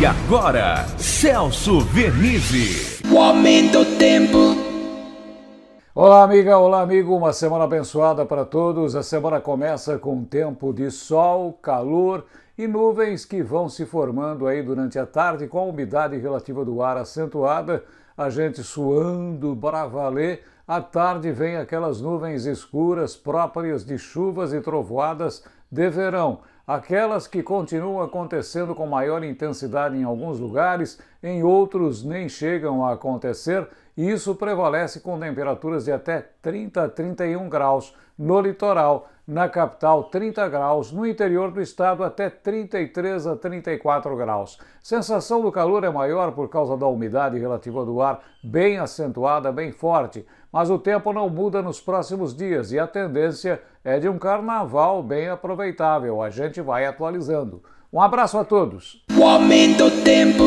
E agora, Celso Vernizzi. O aumento do tempo. Olá, amiga, olá, amigo. Uma semana abençoada para todos. A semana começa com um tempo de sol, calor e nuvens que vão se formando aí durante a tarde, com a umidade relativa do ar acentuada, a gente suando para valer. À tarde vem aquelas nuvens escuras próprias de chuvas e trovoadas de verão aquelas que continuam acontecendo com maior intensidade em alguns lugares, em outros nem chegam a acontecer, e isso prevalece com temperaturas de até 30 a 31 graus no litoral na capital 30 graus, no interior do estado até 33 a 34 graus. Sensação do calor é maior por causa da umidade relativa do ar bem acentuada, bem forte, mas o tempo não muda nos próximos dias e a tendência é de um carnaval bem aproveitável. A gente vai atualizando. Um abraço a todos. O aumento tempo